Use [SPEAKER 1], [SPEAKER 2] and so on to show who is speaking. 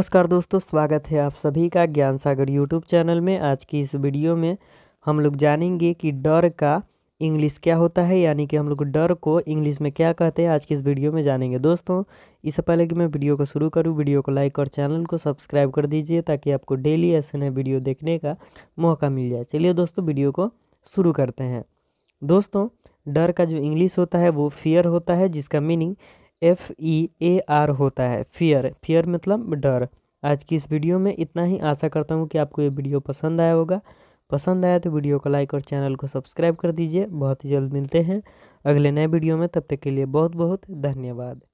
[SPEAKER 1] नमस्कार दोस्तों स्वागत है आप सभी का ज्ञान सागर यूट्यूब चैनल में आज की इस वीडियो में हम लोग जानेंगे कि डर का इंग्लिश क्या होता है यानी कि हम लोग डर को इंग्लिश में क्या कहते हैं आज की इस वीडियो में जानेंगे दोस्तों इससे पहले कि मैं वीडियो को शुरू करूं वीडियो को लाइक और चैनल को सब्सक्राइब कर दीजिए ताकि आपको डेली ऐसे नए वीडियो देखने का मौका मिल जाए चलिए दोस्तों वीडियो को शुरू करते हैं दोस्तों डर का जो इंग्लिश होता है वो फियर होता है जिसका meaning F E A R होता है फियर फियर मतलब डर आज की इस वीडियो में इतना ही आशा करता हूँ कि आपको ये वीडियो पसंद आया होगा पसंद आया तो वीडियो को लाइक और चैनल को सब्सक्राइब कर दीजिए बहुत ही जल्द मिलते हैं अगले नए वीडियो में तब तक के लिए बहुत बहुत धन्यवाद